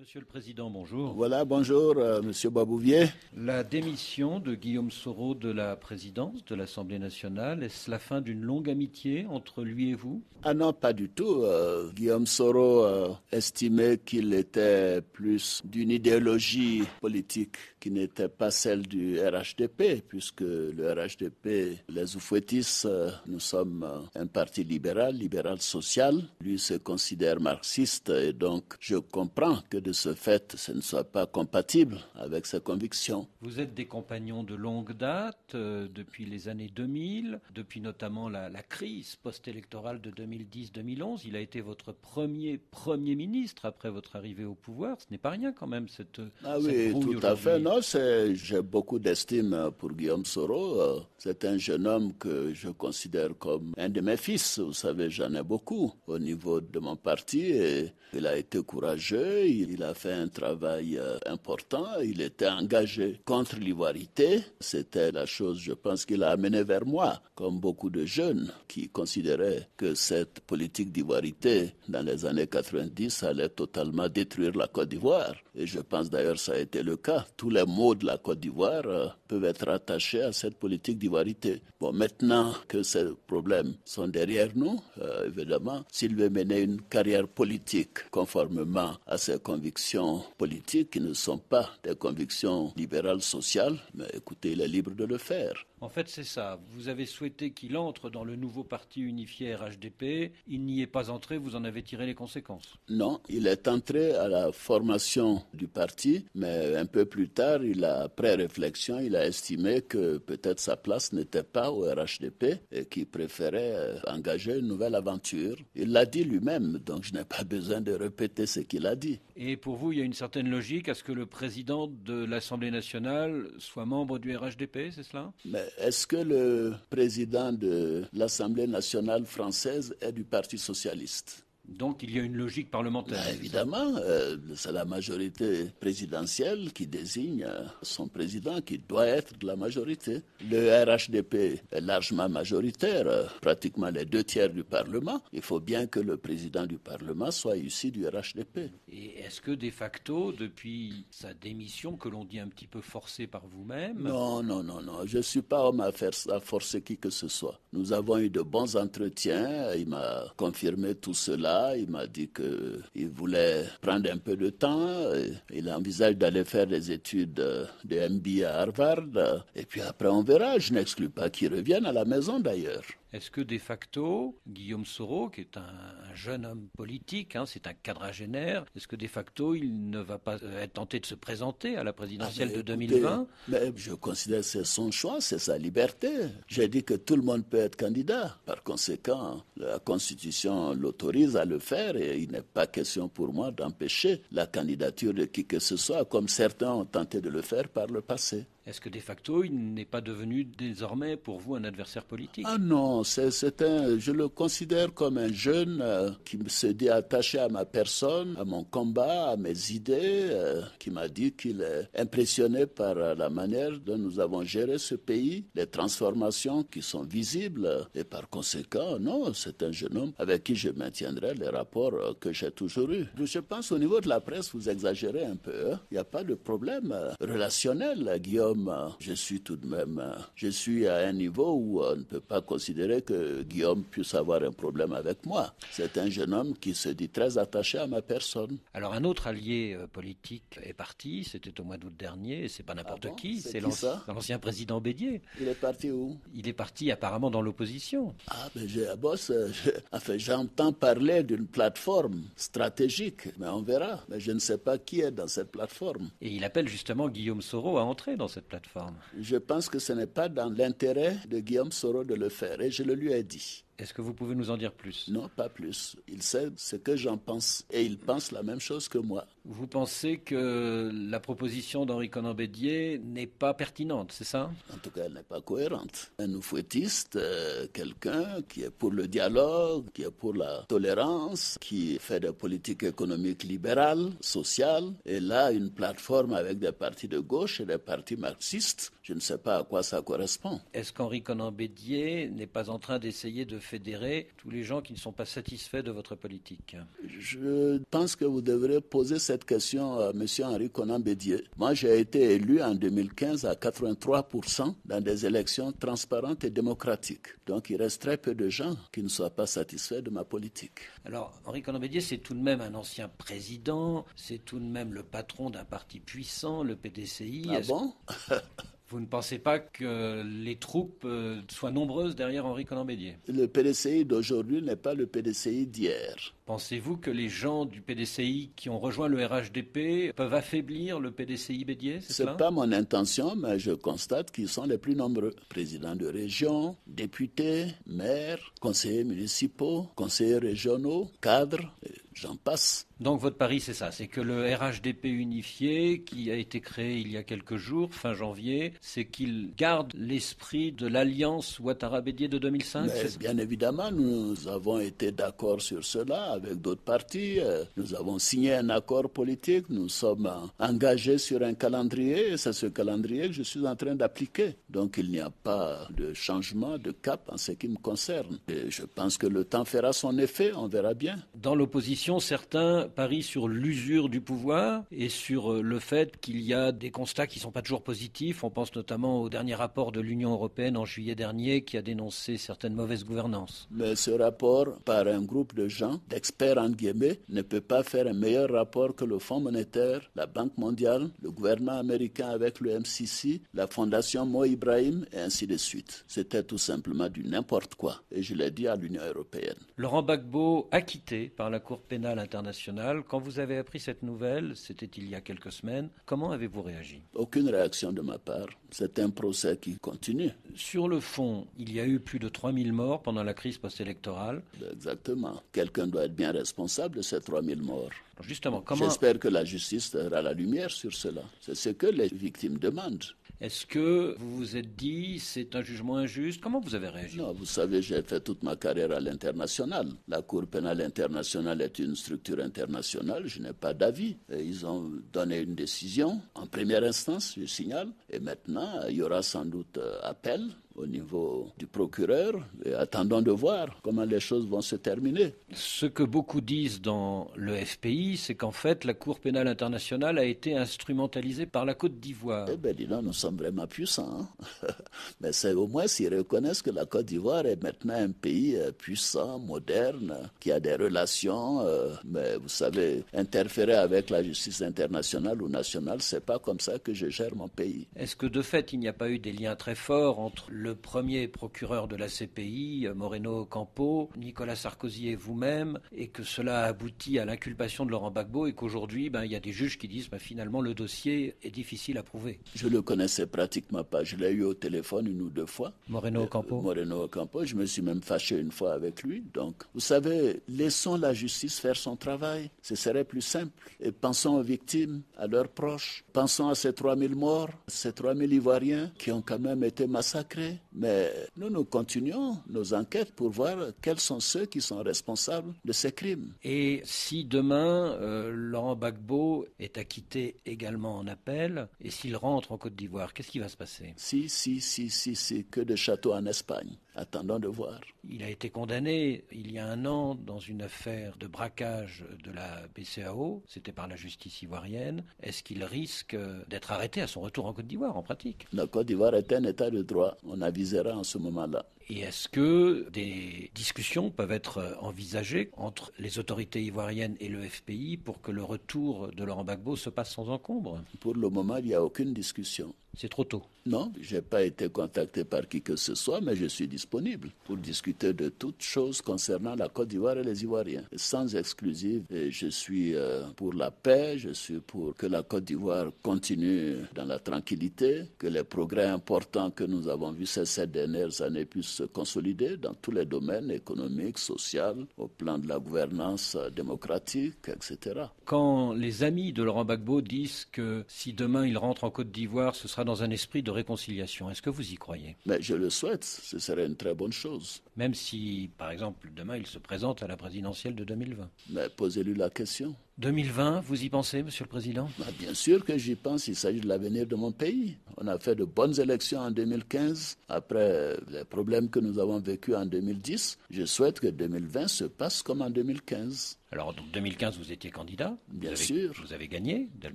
Monsieur le Président, bonjour. Voilà, bonjour, euh, Monsieur Babouvier. La démission de Guillaume Soro de la présidence de l'Assemblée nationale, est-ce la fin d'une longue amitié entre lui et vous Ah non, pas du tout. Euh, Guillaume Soro euh, estimait qu'il était plus d'une idéologie politique qui n'était pas celle du RHDP, puisque le RHDP, les oufouettistes, nous sommes un parti libéral, libéral social. Lui se considère marxiste et donc je comprends que de ce fait, ce ne soit pas compatible avec ses convictions. Vous êtes des compagnons de longue date, euh, depuis les années 2000, depuis notamment la, crise post-électorale de 2010-2011. Il a été votre premier Premier ministre après votre arrivée au pouvoir. Ce n'est pas rien quand même, cette. Ah oui, tout à fait. Non, j'ai beaucoup d'estime pour Guillaume Soro. Euh, c'est un jeune homme que je considère comme un de mes fils. Vous savez, j'en ai beaucoup au niveau de mon parti. Et il a été courageux, il il a fait un travail euh, important. Il était engagé contre l'ivoirité. C'était la chose, je pense, qu'il a amené vers moi, comme beaucoup de jeunes qui considéraient que cette politique d'ivoirité dans les années 90 allait totalement détruire la Côte d'Ivoire. Et je pense d'ailleurs que ça a été le cas. Tous les maux de la Côte d'Ivoire euh, peuvent être attachés à cette politique d'ivoirité. Bon, maintenant que ces problèmes sont derrière nous, euh, évidemment, s'il veut mener une carrière politique conformément à ses convictions, convictions politiques qui ne sont pas des convictions libérales sociales, mais écoutez, il est libre de le faire. En fait, c'est ça. Vous avez souhaité qu'il entre dans le nouveau parti unifié RHDP. Il n'y est pas entré, vous en avez tiré les conséquences. Non, il est entré à la formation du parti, mais un peu plus tard, il a, après réflexion, il a estimé que peut-être sa place n'était pas au RHDP et qu'il préférait euh, engager une nouvelle aventure. Il l'a dit lui-même, donc je n'ai pas besoin de répéter ce qu'il a dit. Et pour vous, il y a une certaine logique à ce que le président de l'Assemblée nationale soit membre du RHDP, c'est cela est-ce que le président de l'Assemblée nationale française est du Parti socialiste donc il y a une logique parlementaire. Bah, évidemment, euh, c'est la majorité présidentielle qui désigne euh, son président qui doit être de la majorité. Le RHDP est largement majoritaire, euh, pratiquement les deux tiers du Parlement. Il faut bien que le président du Parlement soit issu du RHDP. Et est-ce que de facto, depuis sa démission, que l'on dit un petit peu forcée par vous-même Non, non, non, non. Je ne suis pas homme à faire ça, forcer qui que ce soit. Nous avons eu de bons entretiens. Il m'a confirmé tout cela il m'a dit qu'il voulait prendre un peu de temps. Il envisage d'aller faire des études euh, de MBA à Harvard. Euh, et puis après, on verra. Je n'exclus pas qu'il revienne à la maison d'ailleurs. Est-ce que de facto, Guillaume Soro, qui est un, jeune homme politique, hein, c'est un quadragénaire, est-ce que de facto il ne va pas euh, être tenté de se présenter à la présidentielle ah, de 2020 mais Je considère que c'est son choix, c'est sa liberté. J'ai dit que tout le monde peut être candidat. Par conséquent, la Constitution l'autorise à le faire et il n'est pas question pour moi d'empêcher la candidature de qui que ce soit, comme certains ont tenté de le faire par le passé. Est-ce que de facto, il n'est pas devenu désormais pour vous un adversaire politique Ah non, c'est un, je le considère comme un jeune euh, qui se dit attaché à ma personne, à mon combat, à mes idées, euh, qui m'a dit qu'il est impressionné par euh, la manière dont nous avons géré ce pays, les transformations qui sont visibles. Et par conséquent, non, c'est un jeune homme avec qui je maintiendrai les rapports que j'ai toujours eus. Je pense au niveau de la presse, vous exagérez un peu. Hein. Il n'y a pas de problème relationnel, Guillaume. Hein. je suis tout de même, hein. je suis à un niveau où on ne peut pas considérer que Guillaume puisse avoir un problème avec moi. C'est un jeune homme qui se dit très attaché à ma personne. Alors un autre allié euh, politique est parti, c'était au mois d'août dernier, c'est pas n'importe ah qui, c'est l'ancien président Bédier. Il est parti où Il est parti apparemment dans l'opposition. Ah ben j'ai à bosse, euh, j'entends parler d'une plateforme stratégique, mais on verra. Mais je ne sais pas qui est dans cette plateforme. Et il appelle justement Guillaume Soro à entrer dans cette plateforme Je pense que ce n'est pas dans l'intérêt de Guillaume Soro de le faire et je le lui ai dit. Est-ce que vous pouvez nous en dire plus Non, pas plus. Il sait ce que j'en pense et il pense la même chose que moi. Vous pensez que la proposition d'Henri Conan-Bédier n'est pas pertinente, c'est ça En tout cas, elle n'est pas cohérente. Un oufouettiste, euh, quelqu'un qui est pour le dialogue, qui est pour la tolérance, qui fait des politiques économiques libérales, sociales, et là, une plateforme avec des partis de gauche et des partis marxistes, je ne sais pas à quoi ça correspond. Est-ce qu'Henri Conan-Bédier n'est pas en train d'essayer de faire fédérer tous les gens qui ne sont pas satisfaits de votre politique Je pense que vous devrez poser cette question à M. Henri Conan Bédier. Moi, j'ai été élu en 2015 à 83% dans des élections transparentes et démocratiques. Donc, il reste très peu de gens qui ne soient pas satisfaits de ma politique. Alors, Henri Conan Bédier, c'est tout de même un ancien président, c'est tout de même le patron d'un parti puissant, le PDCI. Ah bon Vous ne pensez pas que les troupes euh, soient nombreuses derrière Henri conan Le PDCI d'aujourd'hui n'est pas le PDCI d'hier. Pensez-vous que les gens du PDCI qui ont rejoint le RHDP peuvent affaiblir le PDCI Bédier Ce n'est pas mon intention, mais je constate qu'ils sont les plus nombreux. Présidents de région, députés, maires, conseillers municipaux, conseillers régionaux, cadres j'en passe. Donc votre pari, c'est ça, c'est que le RHDP unifié, qui a été créé il y a quelques jours, fin janvier, c'est qu'il garde l'esprit de l'alliance Ouattara-Bédier de 2005 Bien évidemment, nous avons été d'accord sur cela avec d'autres partis. Euh, nous avons signé un accord politique, nous sommes engagés sur un calendrier, et c'est ce calendrier que je suis en train d'appliquer. Donc il n'y a pas de changement de cap en ce qui me concerne. Et je pense que le temps fera son effet, on verra bien. Dans l'opposition, certains parient sur l'usure du pouvoir et sur euh, le fait qu'il y a des constats qui ne sont pas toujours positifs. On pense notamment au dernier rapport de l'Union européenne en juillet dernier qui a dénoncé certaines mauvaises gouvernances. Mais ce rapport, par un groupe de gens, d'experts en guillemets, ne peut pas faire un meilleur rapport que le Fonds monétaire, la Banque mondiale, le gouvernement américain avec le MCC, la Fondation Mo Ibrahim et ainsi de suite. C'était tout simplement du n'importe quoi. Et je l'ai dit à l'Union européenne. Laurent Gbagbo, acquitté par la Cour pénale internationale. Quand vous avez appris cette nouvelle, c'était il y a quelques semaines, comment avez-vous réagi Aucune réaction de ma part. C'est un procès qui continue. Sur le fond, il y a eu plus de 3000 morts pendant la crise post-électorale. Exactement. Quelqu'un doit être bien responsable de ces 3000 morts. Justement, comment... J'espère que la justice aura la lumière sur cela. C'est ce que les victimes demandent. Est-ce que vous vous êtes dit c'est un jugement injuste Comment vous avez réagi Non, vous savez, j'ai fait toute ma carrière à l'international. La Cour pénale internationale est une structure internationale, je n'ai pas d'avis. Ils ont donné une décision en première instance, je signale, et maintenant il y aura sans doute euh, appel au niveau du procureur. Et attendons de voir comment les choses vont se terminer. Ce que beaucoup disent dans le FPI, c'est qu'en fait, la Cour pénale internationale a été instrumentalisée par la Côte d'Ivoire. Eh bien, dis donc, nous sommes vraiment puissants. Hein. Mais c'est au moins s'ils reconnaissent que la Côte d'Ivoire est maintenant un pays euh, puissant, moderne, qui a des relations. Euh, mais vous savez, interférer avec la justice internationale ou nationale, c'est pas comme ça que je gère mon pays. Est-ce que de fait, il n'y a pas eu des liens très forts entre le le premier procureur de la CPI, Moreno Campo, Nicolas Sarkozy et vous-même, et que cela aboutit à l'inculpation de Laurent Gbagbo et qu'aujourd'hui, ben, il y a des juges qui disent ben, finalement le dossier est difficile à prouver. Je le connaissais pratiquement pas. Je l'ai eu au téléphone une ou deux fois. Moreno euh, Campo. Moreno Campo. Je me suis même fâché une fois avec lui. Donc, vous savez, laissons la justice faire son travail. Ce serait plus simple. Et pensons aux victimes, à leurs proches. Pensons à ces 3000 morts, ces 3000 Ivoiriens qui ont quand même été massacrés. Mais nous, nous continuons nos enquêtes pour voir quels sont ceux qui sont responsables de ces crimes. Et si demain, euh, Laurent Gbagbo est acquitté également en appel, et s'il rentre en Côte d'Ivoire, qu'est-ce qui va se passer Si, si, si, si, si, que de châteaux en Espagne attendant de voir. Il a été condamné il y a un an dans une affaire de braquage de la BCAO, c'était par la justice ivoirienne. Est-ce qu'il risque d'être arrêté à son retour en Côte d'Ivoire en pratique La Côte d'Ivoire est un état de droit, on avisera en ce moment-là. Et est-ce que des discussions peuvent être envisagées entre les autorités ivoiriennes et le FPI pour que le retour de Laurent Gbagbo se passe sans encombre Pour le moment, il n'y a aucune discussion. C'est trop tôt. Non, je n'ai pas été contacté par qui que ce soit, mais je suis disponible pour discuter de toutes choses concernant la Côte d'Ivoire et les Ivoiriens. Sans exclusive, je suis euh, pour la paix, je suis pour que la Côte d'Ivoire continue dans la tranquillité, que les progrès importants que nous avons vus ces sept dernières années puissent se consolider dans tous les domaines économiques, sociaux, au plan de la gouvernance démocratique, etc. Quand les amis de Laurent Gbagbo disent que si demain il rentre en Côte d'Ivoire, ce sera dans un esprit de réconciliation, est-ce que vous y croyez Mais je le souhaite, ce serait une très bonne chose. Même si, par exemple, demain il se présente à la présidentielle de 2020. Mais posez-lui la question. 2020, vous y pensez, Monsieur le Président bah, Bien sûr que j'y pense, il s'agit de l'avenir de mon pays. On a fait de bonnes élections en 2015, après euh, les problèmes que nous avons vécus en 2010. Je souhaite que 2020 se passe comme en 2015. Alors, en 2015, vous étiez candidat Bien sûr. Vous avez gagné dès le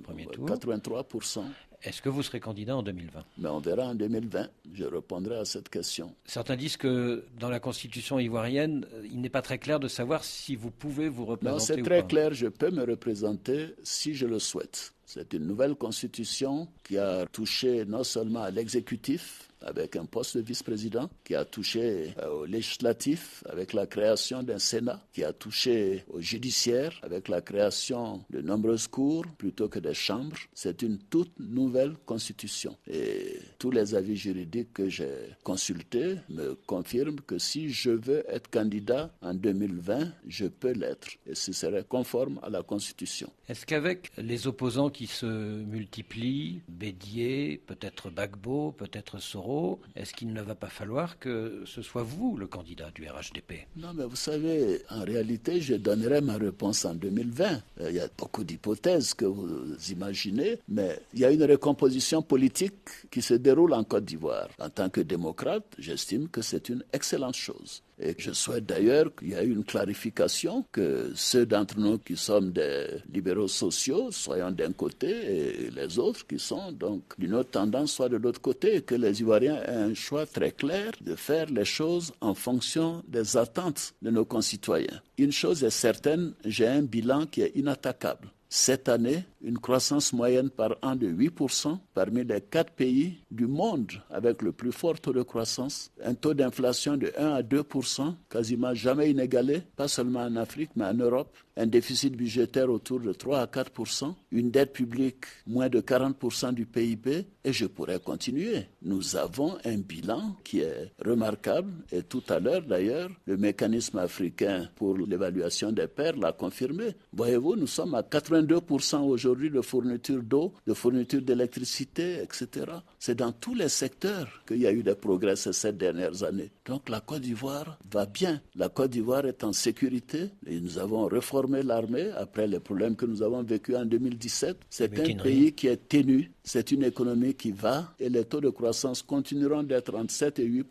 premier tour 83%. Est-ce que vous serez candidat en 2020 Mais ben, on verra en 2020. Je répondrai à cette question. Certains disent que dans la Constitution ivoirienne, euh, il n'est pas très clair de savoir si vous pouvez vous représenter. Non, c'est très clair. Je peux me représenter si je le souhaite. C'est une nouvelle Constitution qui a touché non seulement à l'exécutif, avec un poste de vice-président qui a touché euh, au législatif avec la création d'un Sénat, qui a touché au judiciaire avec la création de nombreuses cours plutôt que des chambres. C'est une toute nouvelle constitution. Et tous les avis juridiques que j'ai consultés me confirment que si je veux être candidat en 2020, je peux l'être. Et ce serait conforme à la constitution. Est-ce qu'avec les opposants qui se multiplient, Bédier, peut-être Bagbo, peut-être Soros, est-ce qu'il ne va pas falloir que ce soit vous le candidat du RHDP Non, mais vous savez, en réalité, je donnerai ma réponse en 2020. Euh, il y a beaucoup d'hypothèses que vous imaginez, mais il y a une recomposition politique qui se déroule en Côte d'Ivoire. En tant que démocrate, j'estime que c'est une excellente chose. Et je souhaite d'ailleurs qu'il y ait une clarification, que ceux d'entre nous qui sommes des libéraux sociaux soient d'un côté et les autres qui sont donc d'une autre tendance soient de l'autre côté, que les Ivoiriens aient un choix très clair de faire les choses en fonction des attentes de nos concitoyens. Une chose est certaine, j'ai un bilan qui est inattaquable. Cette année, une croissance moyenne par an de 8% parmi les quatre pays du monde avec le plus fort taux de croissance, un taux d'inflation de 1 à 2%, quasiment jamais inégalé, pas seulement en Afrique mais en Europe, un déficit budgétaire autour de 3 à 4%, une dette publique moins de 40% du PIB, et je pourrais continuer. Nous avons un bilan qui est remarquable. Et tout à l'heure, d'ailleurs, le mécanisme africain pour l'évaluation des pairs l'a confirmé. Voyez-vous, nous sommes à 82% aujourd'hui de fourniture d'eau, de fourniture d'électricité, etc. C'est dans tous les secteurs qu'il y a eu des progrès ces sept dernières années. Donc la Côte d'Ivoire va bien. La Côte d'Ivoire est en sécurité. Et nous avons reformé l'armée après les problèmes que nous avons vécus en 2017. C'est un pays qui est tenu. C'est une économie qui va et les taux de croissance continueront d'être entre 7 et 8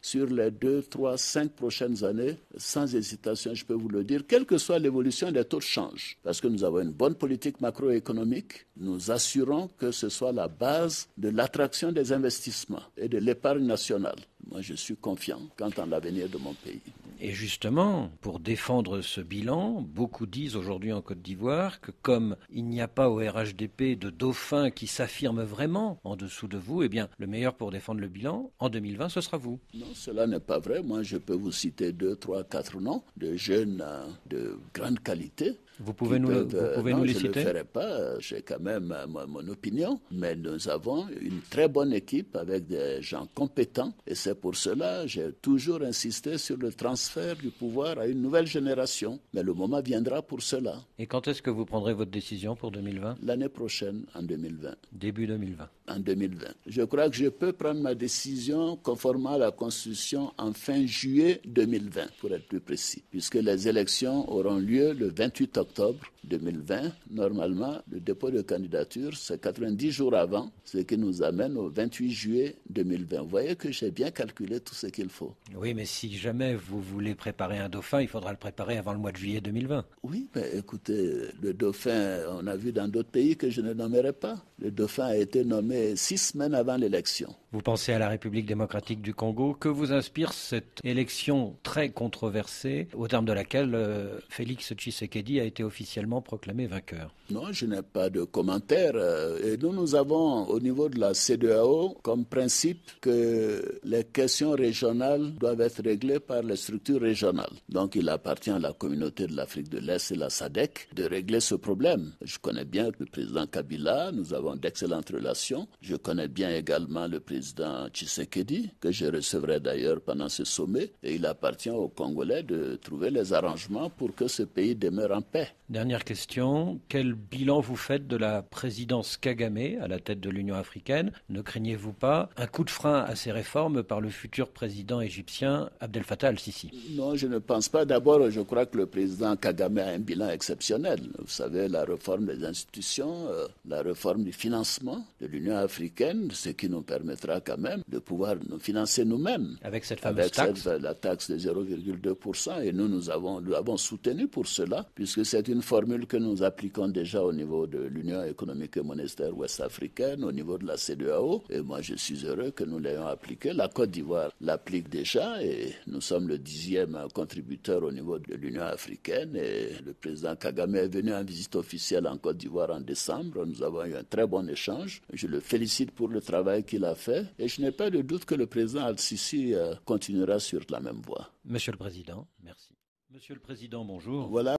sur les 2, 3, 5 prochaines années, sans hésitation, je peux vous le dire, quelle que soit l'évolution des taux de change. Parce que nous avons une bonne politique macroéconomique, nous assurons que ce soit la base de l'attraction des investissements et de l'épargne nationale. Moi, je suis confiant quant à l'avenir de mon pays. Et justement, pour défendre ce bilan, beaucoup disent aujourd'hui en Côte d'Ivoire que comme il n'y a pas au RHDP de dauphin qui s'affirme vraiment en dessous de vous, eh bien, le meilleur pour défendre le bilan en 2020, ce sera vous. Non, cela n'est pas vrai. Moi, je peux vous citer deux, trois, quatre noms de jeunes euh, de grande qualité vous pouvez nous, je citer ne le ferai pas, j'ai quand même euh, mon, opinion, mais nous avons une très bonne équipe avec des gens compétents et c'est pour cela que j'ai toujours insisté sur le transfert du pouvoir à une nouvelle génération. Mais le moment viendra pour cela. Et quand est-ce que vous prendrez votre décision pour 2020 L'année prochaine, en 2020. Début 2020 En 2020. Je crois que je peux prendre ma décision conformément à la Constitution en fin juillet 2020, pour être plus précis, puisque les élections auront lieu le 28 octobre octobre 2020. Normalement, le dépôt de candidature, c'est 90 jours avant, ce qui nous amène au 28 juillet 2020. Vous voyez que j'ai bien calculé tout ce qu'il faut. Oui, mais si jamais vous voulez préparer un dauphin, il faudra le préparer avant le mois de juillet 2020. Oui, mais écoutez, le dauphin, on a vu dans d'autres pays que je ne nommerai pas. Le dauphin a été nommé six semaines avant l'élection. Vous pensez à la République démocratique du Congo. Que vous inspire cette élection très controversée, au terme de laquelle euh, Félix Tshisekedi a été été officiellement proclamé vainqueur Non, je n'ai pas de commentaire. Euh, et nous, nous avons au niveau de la CDAO comme principe que les questions régionales doivent être réglées par les structures régionales. Donc il appartient à la communauté de l'Afrique de l'Est et la SADEC de régler ce problème. Je connais bien le président Kabila, nous avons d'excellentes relations. Je connais bien également le président Tshisekedi, que je recevrai d'ailleurs pendant ce sommet. Et il appartient aux Congolais de trouver les arrangements pour que ce pays demeure en paix. Dernière question, quel bilan vous faites de la présidence Kagame à la tête de l'Union africaine Ne craignez-vous pas un coup de frein à ces réformes par le futur président égyptien Abdel Fattah al-Sisi Non, je ne pense pas. D'abord, je crois que le président Kagame a un bilan exceptionnel. Vous savez, la réforme des institutions, euh, la réforme du financement de l'Union africaine, ce qui nous permettra quand même de pouvoir nous financer nous-mêmes. Avec cette fameuse taxe La taxe de 0,2%. Et nous, nous avons, nous avons soutenu pour cela, puisque c'est c'est une formule que nous appliquons déjà au niveau de l'Union économique et monétaire ouest-africaine, au niveau de la CEDEAO. Et moi, je suis heureux que nous l'ayons appliquée. La Côte d'Ivoire l'applique déjà et nous sommes le dixième contributeur au niveau de l'Union africaine. Et le président Kagame est venu en visite officielle en Côte d'Ivoire en décembre. Nous avons eu un très bon échange. Je le félicite pour le travail qu'il a fait et je n'ai pas de doute que le président Al-Sisi euh, continuera sur la même voie. Monsieur le Président, merci. Monsieur le Président, bonjour. Voilà.